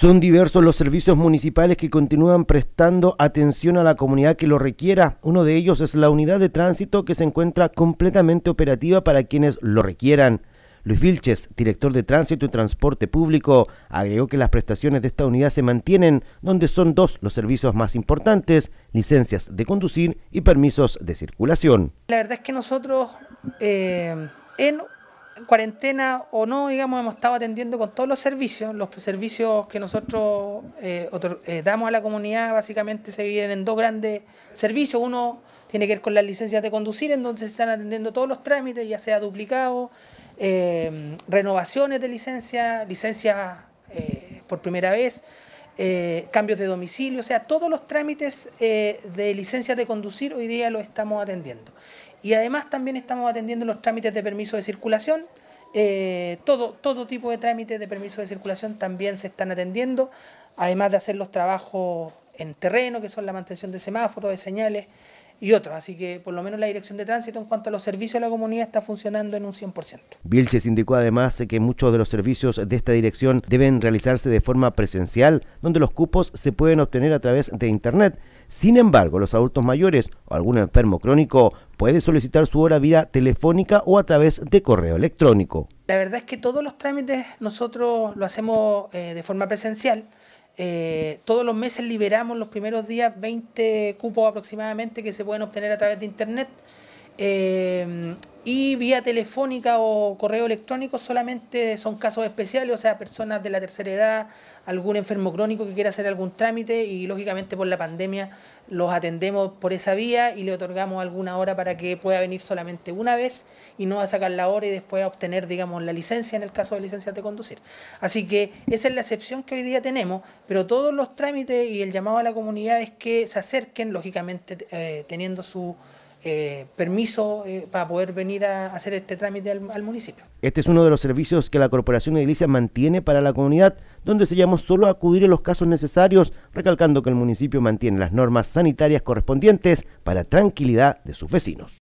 Son diversos los servicios municipales que continúan prestando atención a la comunidad que lo requiera. Uno de ellos es la unidad de tránsito que se encuentra completamente operativa para quienes lo requieran. Luis Vilches, director de Tránsito y Transporte Público, agregó que las prestaciones de esta unidad se mantienen, donde son dos los servicios más importantes, licencias de conducir y permisos de circulación. La verdad es que nosotros eh, en cuarentena o no, digamos, hemos estado atendiendo con todos los servicios. Los servicios que nosotros eh, eh, damos a la comunidad básicamente se dividen en dos grandes servicios. Uno tiene que ver con las licencias de conducir, ...entonces se están atendiendo todos los trámites, ya sea duplicados, eh, renovaciones de licencia, licencias por primera vez, cambios de domicilio, o sea, todos los trámites de licencias de conducir hoy día los estamos atendiendo. Y además también estamos atendiendo los trámites de permiso de circulación. Eh, todo, todo tipo de trámites de permiso de circulación también se están atendiendo, además de hacer los trabajos en terreno, que son la mantención de semáforos, de señales, y otros. Así que por lo menos la dirección de tránsito en cuanto a los servicios de la comunidad está funcionando en un 100%. Vilches indicó además que muchos de los servicios de esta dirección deben realizarse de forma presencial, donde los cupos se pueden obtener a través de Internet. Sin embargo, los adultos mayores o algún enfermo crónico puede solicitar su hora vía telefónica o a través de correo electrónico. La verdad es que todos los trámites nosotros lo hacemos eh, de forma presencial. Eh, todos los meses liberamos los primeros días 20 cupos aproximadamente que se pueden obtener a través de Internet. Eh, y vía telefónica o correo electrónico solamente son casos especiales, o sea, personas de la tercera edad, algún enfermo crónico que quiera hacer algún trámite y lógicamente por la pandemia los atendemos por esa vía y le otorgamos alguna hora para que pueda venir solamente una vez y no a sacar la hora y después a obtener, digamos, la licencia en el caso de licencias de conducir. Así que esa es la excepción que hoy día tenemos, pero todos los trámites y el llamado a la comunidad es que se acerquen, lógicamente eh, teniendo su eh, permiso eh, para poder venir a hacer este trámite al, municipio. Este es uno de los servicios que la Corporación de mantiene para la comunidad, donde se llama solo a acudir en los casos necesarios, recalcando que el municipio mantiene las normas sanitarias correspondientes para tranquilidad de sus vecinos.